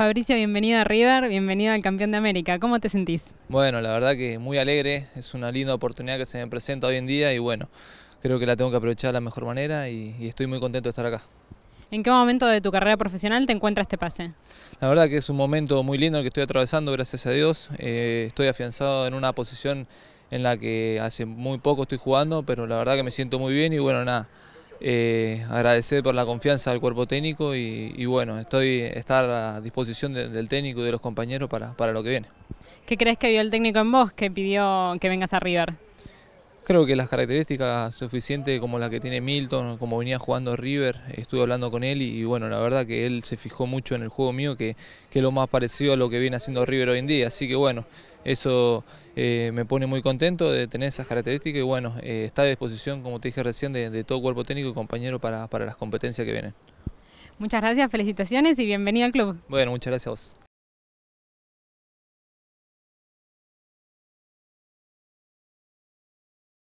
Fabricio, bienvenido a River, bienvenido al Campeón de América. ¿Cómo te sentís? Bueno, la verdad que muy alegre, es una linda oportunidad que se me presenta hoy en día y bueno, creo que la tengo que aprovechar de la mejor manera y, estoy muy contento de estar acá. ¿En qué momento de tu carrera profesional te encuentra este pase? La verdad que es un momento muy lindo que estoy atravesando, gracias a Dios. Eh, estoy afianzado en una posición en la que hace muy poco estoy jugando, pero la verdad que me siento muy bien y bueno, nada, eh, agradecer por la confianza al cuerpo técnico y, bueno, estoy estar a disposición del técnico y de los compañeros para, para lo que viene. ¿Qué crees que vio el técnico en vos que pidió que vengas a River? Creo que las características suficientes como la que tiene Milton, como venía jugando River, estuve hablando con él y, bueno, la verdad que él se fijó mucho en el juego mío, que, que, es lo más parecido a lo que viene haciendo River hoy en día. Así que bueno, eso eh, me pone muy contento de tener esas características y bueno, eh, está a disposición, como te dije recién, de, todo cuerpo técnico y compañero para, para las competencias que vienen. Muchas gracias, felicitaciones y bienvenido al club. Bueno, muchas gracias a vos.